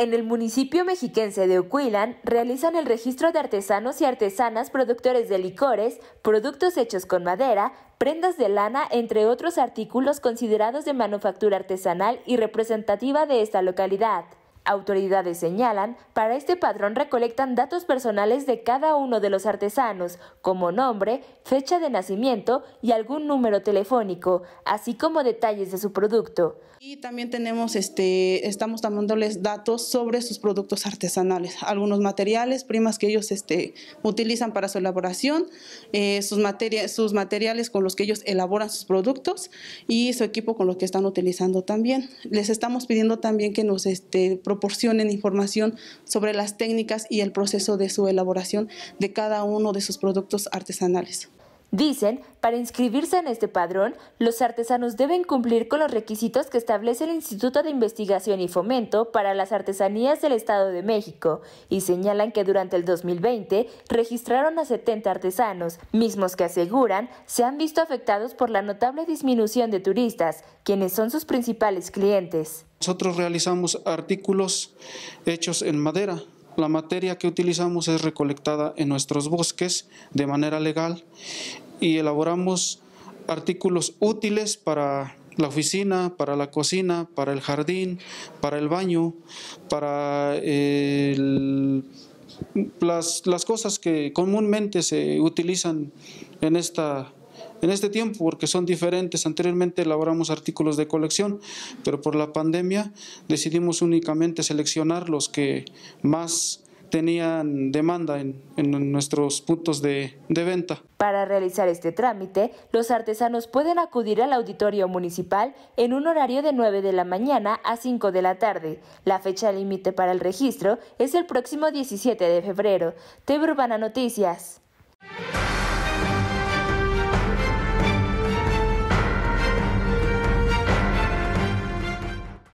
En el municipio mexiquense de Ocuilan, realizan el registro de artesanos y artesanas productores de licores, productos hechos con madera, prendas de lana, entre otros artículos considerados de manufactura artesanal y representativa de esta localidad autoridades señalan, para este patrón recolectan datos personales de cada uno de los artesanos, como nombre, fecha de nacimiento y algún número telefónico, así como detalles de su producto. Y también tenemos, este, estamos dándoles datos sobre sus productos artesanales, algunos materiales, primas que ellos este, utilizan para su elaboración, eh, sus, materia, sus materiales con los que ellos elaboran sus productos y su equipo con lo que están utilizando también. Les estamos pidiendo también que nos este, proporcionen información sobre las técnicas y el proceso de su elaboración de cada uno de sus productos artesanales. Dicen, para inscribirse en este padrón, los artesanos deben cumplir con los requisitos que establece el Instituto de Investigación y Fomento para las Artesanías del Estado de México y señalan que durante el 2020 registraron a 70 artesanos, mismos que aseguran se han visto afectados por la notable disminución de turistas, quienes son sus principales clientes. Nosotros realizamos artículos hechos en madera, la materia que utilizamos es recolectada en nuestros bosques de manera legal y elaboramos artículos útiles para la oficina, para la cocina, para el jardín, para el baño, para las, las, cosas que comúnmente se utilizan en, esta, en este tiempo, porque son diferentes. Anteriormente elaboramos artículos de colección, pero por la pandemia decidimos únicamente seleccionar los que más tenían demanda en, nuestros puntos de, de venta. Para realizar este trámite, los artesanos pueden acudir al auditorio municipal en un horario de 9 de la mañana a 5 de la tarde. La fecha límite para el registro es el próximo 17 de febrero. TV Urbana Noticias.